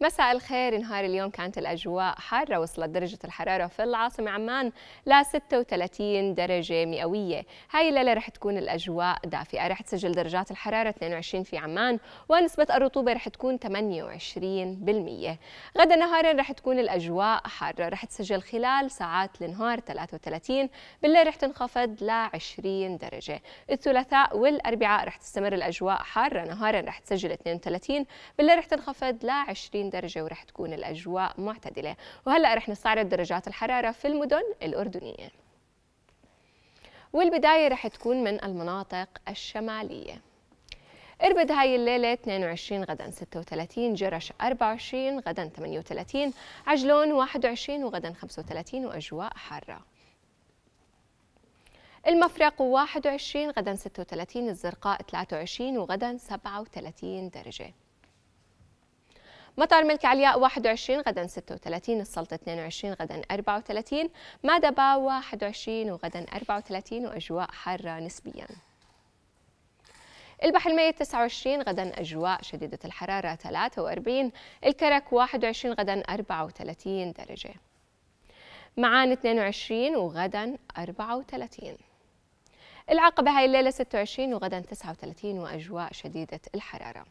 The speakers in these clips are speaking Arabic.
مساء الخير نهار اليوم كانت الأجواء حارة وصلت درجة الحرارة في العاصمة عمان ل 36 درجة مئوية هاي الليلة رح تكون الأجواء دافئة رح تسجل درجات الحرارة 22 في عمان ونسبة الرطوبة رح تكون 28% غدا نهارا رح تكون الأجواء حارة رح تسجل خلال ساعات النهار 33 بالليل رح تنخفض ل 20 درجة الثلاثاء والأربعاء رح تستمر الأجواء حارة نهارا رح تسجل 32 بالليل رح تنخفض ل 20 30 درجة ورح تكون الأجواء معتدلة وهلأ رح نستعرض درجات الحرارة في المدن الأردنية والبداية رح تكون من المناطق الشمالية اربد هاي الليلة 22 غدا 36 جرش 24 غدا 38 عجلون 21 وغدا 35 وأجواء حارة المفرق 21 غدا 36 الزرقاء 23 وغدا 37 درجة مطار ملك علياء 21 غدا 36 السلطة 22 غدا 34 مادبا 21 وغدا 34 وأجواء حارة نسبياً البحر الميت 29 غدا أجواء شديدة الحرارة 43 الكرك 21 غدا 34 درجة معان 22 وغدا 34 العقبة هاي الليلة 26 وغدا 39 وأجواء شديدة الحرارة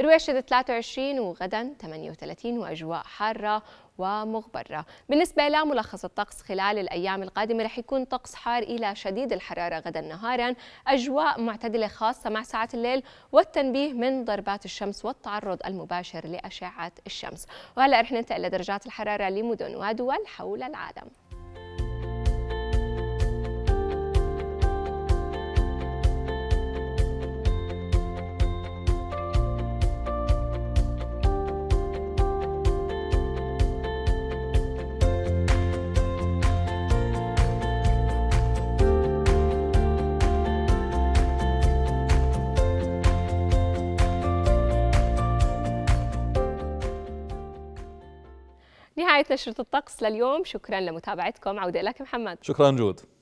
رواشد 23 وغدا 38 وأجواء حارة ومغبرة بالنسبة لملخص الطقس خلال الأيام القادمة رح يكون طقس حار إلى شديد الحرارة غدا نهارا أجواء معتدلة خاصة مع ساعات الليل والتنبيه من ضربات الشمس والتعرض المباشر لأشعة الشمس وهلأ رح ننتقل لدرجات الحرارة لمدن ودول حول العالم نهاية نشرة الطقس لليوم شكرا لمتابعتكم عودة لك محمد شكرا جود